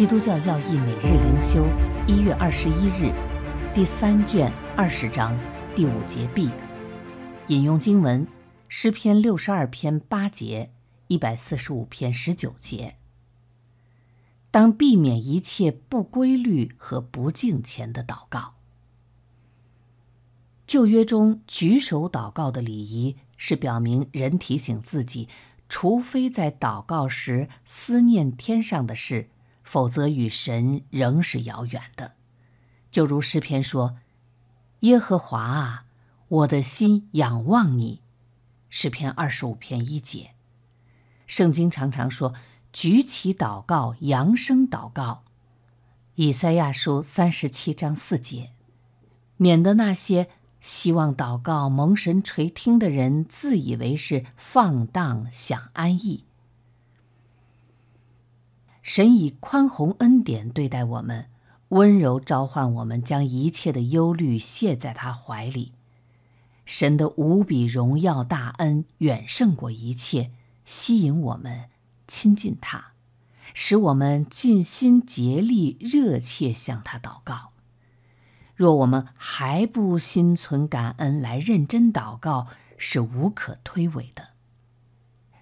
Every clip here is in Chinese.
《基督教要义》每日灵修，一月二十一日，第三卷二十章第五节 b，引用经文：诗篇六十二篇八节，一百四十五篇十九节。当避免一切不规律和不敬虔的祷告。旧约中举手祷告的礼仪，是表明人提醒自己，除非在祷告时思念天上的事。否则，与神仍是遥远的。就如诗篇说：“耶和华啊，我的心仰望你。”诗篇二十五篇一节。圣经常常说：“举起祷告，扬声祷告。”以赛亚书三十七章四节。免得那些希望祷告蒙神垂听的人，自以为是放荡，想安逸。神以宽宏恩典对待我们，温柔召唤我们，将一切的忧虑卸在他怀里。神的无比荣耀大恩远胜过一切，吸引我们亲近他，使我们尽心竭力、热切向他祷告。若我们还不心存感恩来认真祷告，是无可推诿的。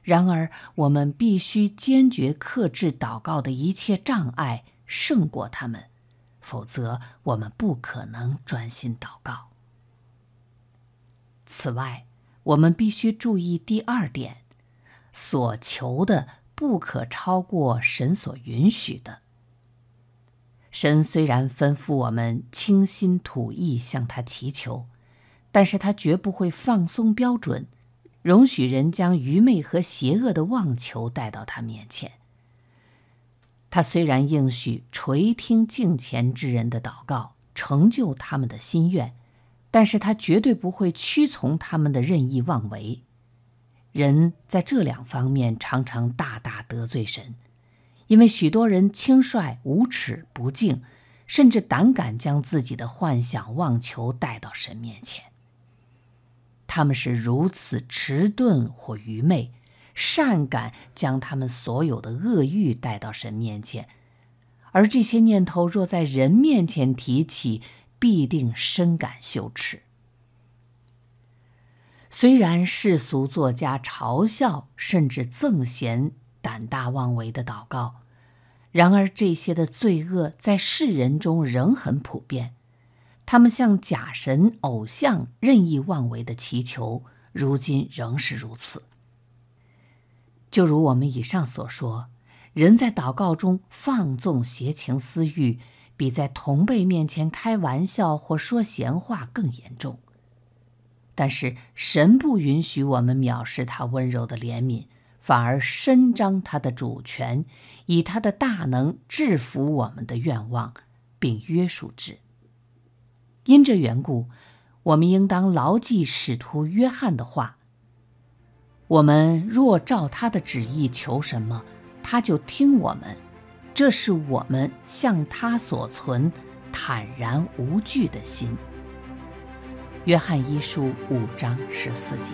然而，我们必须坚决克制祷告的一切障碍，胜过他们，否则我们不可能专心祷告。此外，我们必须注意第二点：所求的不可超过神所允许的。神虽然吩咐我们倾心吐意向他祈求，但是他绝不会放松标准。容许人将愚昧和邪恶的妄求带到他面前。他虽然应许垂听敬虔之人的祷告，成就他们的心愿，但是他绝对不会屈从他们的任意妄为。人在这两方面常常大大得罪神，因为许多人轻率、无耻、不敬，甚至胆敢将自己的幻想妄求带到神面前。他们是如此迟钝或愚昧，善感将他们所有的恶欲带到神面前，而这些念头若在人面前提起，必定深感羞耻。虽然世俗作家嘲笑甚至憎嫌胆大妄为的祷告，然而这些的罪恶在世人中仍很普遍。他们向假神偶像任意妄为的祈求，如今仍是如此。就如我们以上所说，人在祷告中放纵邪情私欲，比在同辈面前开玩笑或说闲话更严重。但是神不允许我们藐视他温柔的怜悯，反而伸张他的主权，以他的大能制服我们的愿望，并约束之。因这缘故，我们应当牢记使徒约翰的话：我们若照他的旨意求什么，他就听我们；这是我们向他所存坦然无惧的心。《约翰一书》五章十四节。